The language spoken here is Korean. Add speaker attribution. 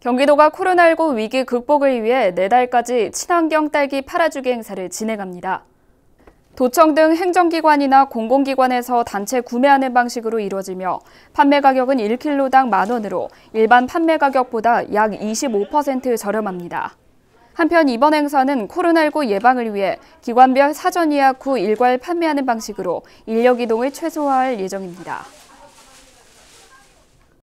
Speaker 1: 경기도가 코로나19 위기 극복을 위해 내달까지 친환경 딸기 팔아주기 행사를 진행합니다. 도청 등 행정기관이나 공공기관에서 단체 구매하는 방식으로 이루어지며 판매 가격은 1kg당 만 원으로 일반 판매 가격보다 약 25% 저렴합니다. 한편 이번 행사는 코로나19 예방을 위해 기관별 사전 예약 후 일괄 판매하는 방식으로 인력 이동을 최소화할 예정입니다.